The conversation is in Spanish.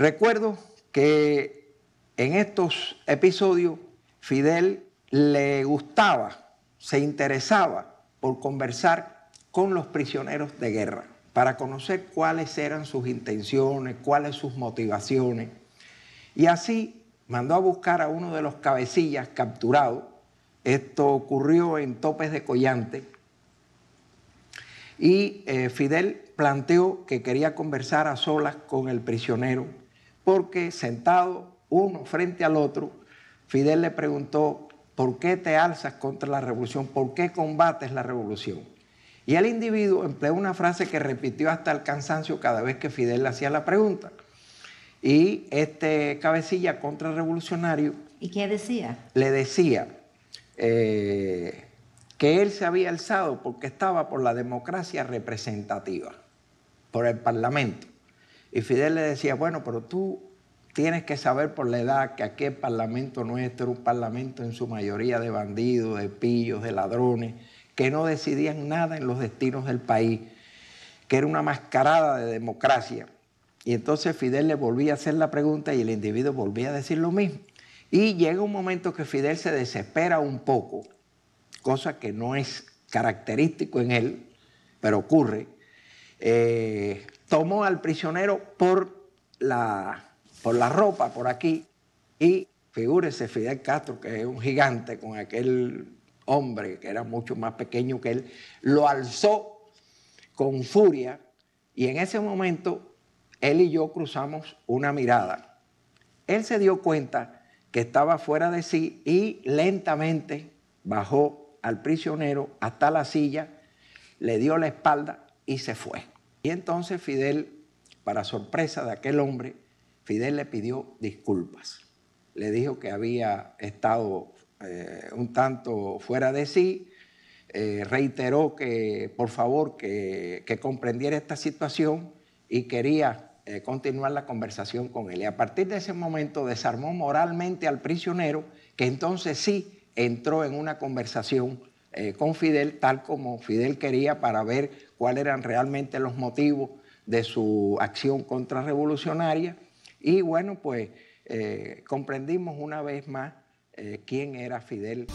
Recuerdo que en estos episodios Fidel le gustaba, se interesaba por conversar con los prisioneros de guerra, para conocer cuáles eran sus intenciones, cuáles sus motivaciones. Y así mandó a buscar a uno de los cabecillas capturados. Esto ocurrió en Topes de Collante. Y eh, Fidel planteó que quería conversar a solas con el prisionero porque sentado uno frente al otro, Fidel le preguntó, ¿por qué te alzas contra la revolución? ¿Por qué combates la revolución? Y el individuo empleó una frase que repitió hasta el cansancio cada vez que Fidel le hacía la pregunta. Y este cabecilla contrarrevolucionario... ¿Y qué decía? Le decía eh, que él se había alzado porque estaba por la democracia representativa, por el Parlamento. Y Fidel le decía, bueno, pero tú tienes que saber por la edad que aquel parlamento nuestro era un parlamento en su mayoría de bandidos, de pillos, de ladrones, que no decidían nada en los destinos del país, que era una mascarada de democracia. Y entonces Fidel le volvía a hacer la pregunta y el individuo volvía a decir lo mismo. Y llega un momento que Fidel se desespera un poco, cosa que no es característico en él, pero ocurre. Eh, tomó al prisionero por la, por la ropa, por aquí, y figúrese Fidel Castro, que es un gigante con aquel hombre que era mucho más pequeño que él, lo alzó con furia y en ese momento él y yo cruzamos una mirada. Él se dio cuenta que estaba fuera de sí y lentamente bajó al prisionero hasta la silla, le dio la espalda y se fue. Y entonces Fidel, para sorpresa de aquel hombre, Fidel le pidió disculpas. Le dijo que había estado eh, un tanto fuera de sí, eh, reiteró que por favor que, comprendiera esta situación y quería eh, continuar la conversación con él. Y a partir de ese momento desarmó moralmente al prisionero, que entonces sí entró en una conversación eh, con Fidel, tal como Fidel quería, para ver cuáles eran realmente los motivos de su acción contrarrevolucionaria. Y bueno, pues eh, comprendimos una vez más eh, quién era Fidel.